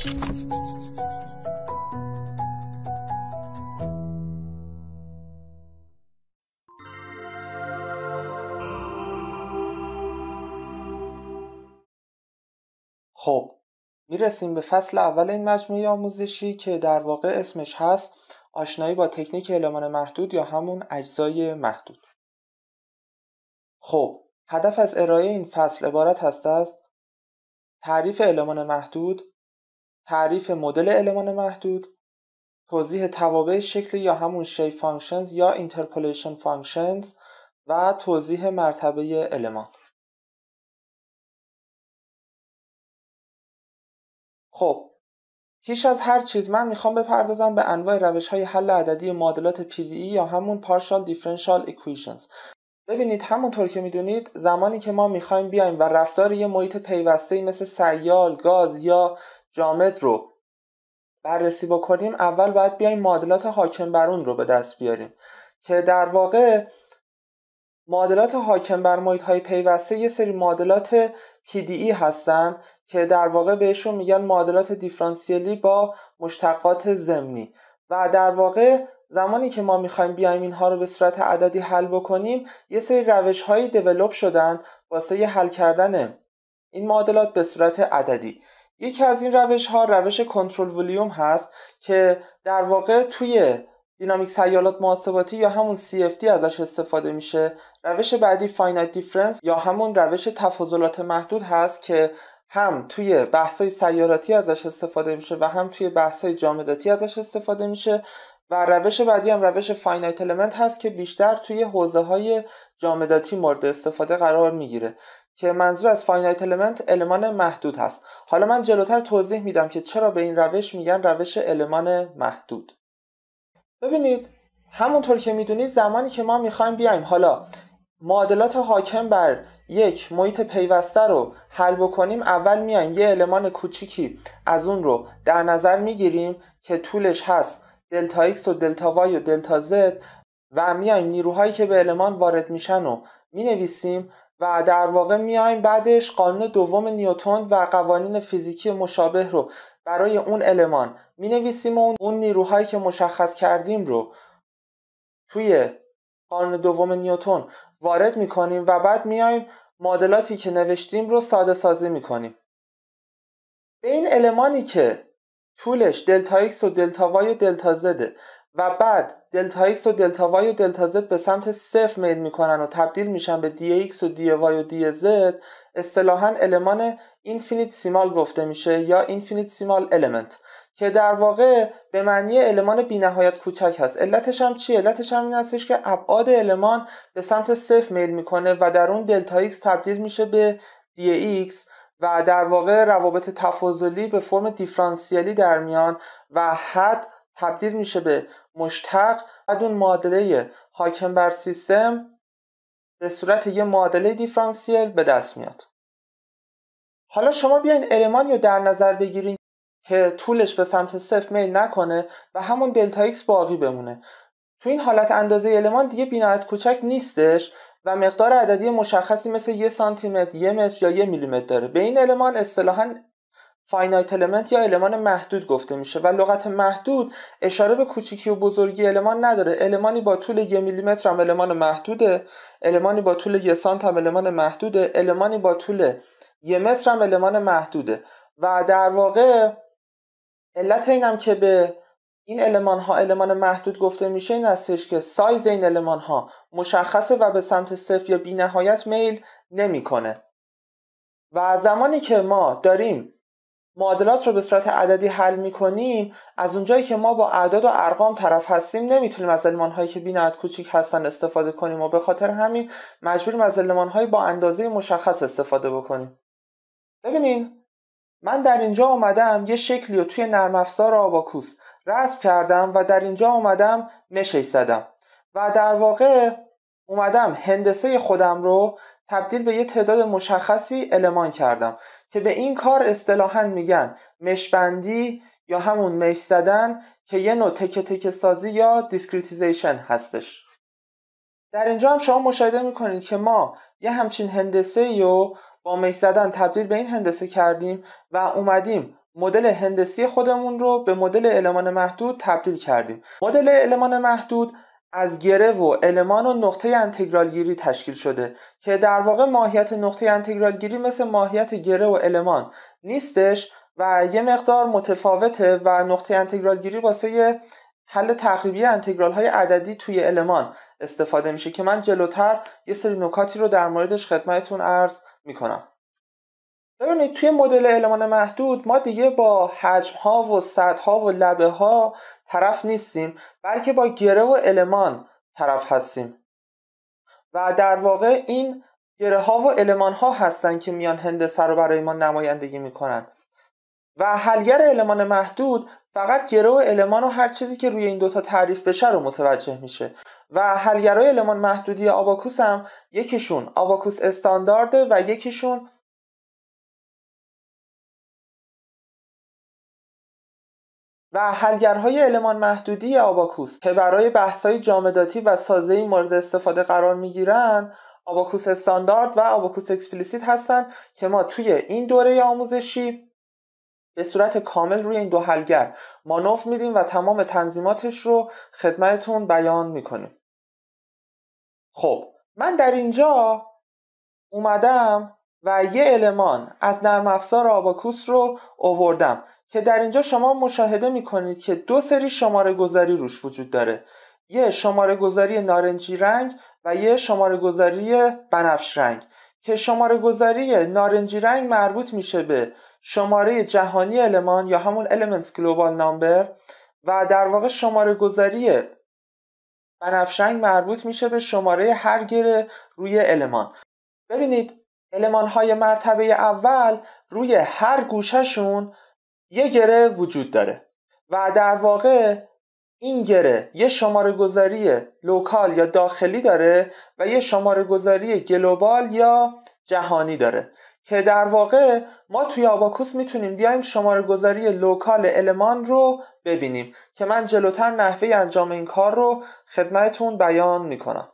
خب میرسیم به فصل اول این مجموعه آموزشی که در واقع اسمش هست آشنایی با تکنیک المان محدود یا همون اجزای محدود خب هدف از ارائه این فصل عبارت هست از تعریف المان محدود تعریف مدل المان محدود توضیح توابع شکل یا همون شیف فانکشنز یا اینترپولیشن فانکشنز و توضیح مرتبه المان خب پیش از هر چیز من میخوام بپردازم به انواع روش های حل عددی معادلات PDE یا همون پارشال Differential اکویشنز. ببینید همونطور که میدونید زمانی که ما میخوایم بیایم و رفتار یه محیط پیوسته مثل سیال، گاز یا جامد رو بررسی بکنیم اول باید بیایم معادلات حاکم بر اون رو به دست بیاریم که در واقع معادلات حاکم بر محیط های پیوسته یه سری معادلات PDE هستن که در واقع بهشون میگن معادلات دیفرانسیلی با مشتقات زمینی و در واقع زمانی که ما میخوایم بیایم اینها رو به صورت عددی حل بکنیم یه سری روش هایی دیولوب شدن واسه حل کردن این معادلات به صورت عددی یکی از این روش ها روش کنترل ولیوم هست که در واقع توی دینامیک سیالات محاسباتی یا همون CFD ازش استفاده میشه روش بعدی فاینایت دیفرنس یا همون روش تفاضلات محدود هست که هم توی بحث‌های سیاراتی ازش استفاده میشه و هم توی بحث‌های جامداتی ازش استفاده میشه و روش بعدی هم روش فاینایت المنت هست که بیشتر توی حوزه های جامداتی مورد استفاده قرار میگیره که منظور از فاینایت المنت المان محدود هست حالا من جلوتر توضیح میدم که چرا به این روش میگن روش المان محدود ببینید همونطور که میدونید زمانی که ما میخوایم بیایم حالا معادلات حاکم بر یک محیط پیوسته رو حل بکنیم اول میایم یه المان کوچیکی از اون رو در نظر میگیریم که طولش هست دلتا x و دلتا y و دلتا زد و میایم نیروهایی که به المان وارد میشن رو مینویسیم و در واقع میایم بعدش قانون دوم نیوتون و قوانین فیزیکی مشابه رو برای اون المان می نویسیم و اون نیروهایی که مشخص کردیم رو توی قانون دوم نیوتون وارد می کنیم و بعد میایم معادلاتی که نوشتیم رو ساده سازی می کنیم به این المانی که طولش دلتا ایکس و دلتا وای و دلتا زده و بعد دلتا x و دلتا y و دلتا z به سمت صفر میل میکنن و تبدیل میشن به dx و وای و زد اصطلاحا المان اینفینیت سیمال گفته میشه یا اینفینیت سیمال المنت که در واقع به معنی المان بینهایت کوچک هست علتش هم چیه علتش هم این هستش که ابعاد المان به سمت صفر میل میکنه و در اون دلتا x تبدیل میشه به dx و در واقع روابط تفاضلی به فرم دیفرانسیلی در میان و حد تبدیل میشه به مشتق بعد اون معادله حاکم بر سیستم به صورت یه معادله دیفرانسیل به دست میاد حالا شما بیاین ارمانی رو در نظر بگیرین که طولش به سمت صفر میل نکنه و همون دلتا ایکس باقی بمونه تو این حالت اندازه المان دیگه بینهایت کوچک نیستش و مقدار عددی مشخصی مثل یه سانتی متر، یه متر یا یه میلیمتر داره. به این المان اصطلاحا فاینایت المنت یا المان محدود گفته میشه و لغت محدود اشاره به کوچیکی و بزرگی المان نداره المانی با طول یه میلیمتر هم المان محدوده المانی با طول یه سانت هم المان محدوده المانی با طول یه متر هم المان محدوده و در واقع علت اینم که به این المان ها المان محدود گفته میشه این هستش که سایز این المان ها مشخصه و به سمت صفر یا بینهایت میل نمیکنه و زمانی که ما داریم معادلات رو به صورت عددی حل میکنیم از اونجایی که ما با اعداد و ارقام طرف هستیم نمیتونیم از علمان هایی که بی کوچیک هستن استفاده کنیم و به خاطر همین مجبوریم از علمان هایی با اندازه مشخص استفاده بکنیم ببینین من در اینجا اومدم یه شکلی رو توی نرم افزار آباکوس رسم کردم و در اینجا اومدم مشش زدم و در واقع اومدم هندسه خودم رو تبدیل به یه تعداد مشخصی المان کردم که به این کار اصطلاحا میگن مشبندی یا همون مش زدن که یه نوع تکه تکه سازی یا دیسکریتیزیشن هستش در اینجا هم شما مشاهده میکنید که ما یه همچین هندسه یا با مش زدن تبدیل به این هندسه کردیم و اومدیم مدل هندسی خودمون رو به مدل المان محدود تبدیل کردیم مدل المان محدود از گره و المان و نقطه انتگرالگیری تشکیل شده که در واقع ماهیت نقطه انتگرالگیری مثل ماهیت گره و المان نیستش و یه مقدار متفاوته و نقطه انتگرالگیری واسه حل تقریبی انتگرال های عددی توی المان استفاده میشه که من جلوتر یه سری نکاتی رو در موردش خدمتون عرض میکنم ببینید توی مدل المان محدود ما دیگه با حجم ها و سطح ها و لبه ها طرف نیستیم بلکه با گره و المان طرف هستیم و در واقع این گره ها و المان ها هستن که میان هندسه رو برای ما نمایندگی میکنن و حلگر المان محدود فقط گره و المان و هر چیزی که روی این دوتا تعریف بشه رو متوجه میشه و حلگرهای المان محدودی آباکوس هم یکیشون آباکوس استاندارده و یکیشون و حلگرهای المان محدودی آباکوس که برای بحثهای جامداتی و سازه‌ای مورد استفاده قرار می‌گیرند آباکوس استاندارد و آباکوس اکسپلیسیت هستند که ما توی این دوره آموزشی به صورت کامل روی این دو حلگر مانوف میدیم و تمام تنظیماتش رو خدمتتون بیان میکنیم خب من در اینجا اومدم و یه المان از نرم افزار آباکوس رو اووردم که در اینجا شما مشاهده می کنید که دو سری شماره گذاری روش وجود داره یه شماره گذاری نارنجی رنگ و یه شماره گذاری بنفش رنگ که شماره گذاری نارنجی رنگ مربوط میشه به شماره جهانی المان یا همون Elements Global Number و در واقع شماره گذاری بنفش رنگ مربوط میشه به شماره هر گره روی المان ببینید های مرتبه اول روی هر گوششون یه گره وجود داره و در واقع این گره یه شماره گذاری لوکال یا داخلی داره و یه شماره گذاری گلوبال یا جهانی داره که در واقع ما توی آباکوس میتونیم بیایم شماره گذاری لوکال المان رو ببینیم که من جلوتر نحوه انجام این کار رو خدمتون بیان میکنم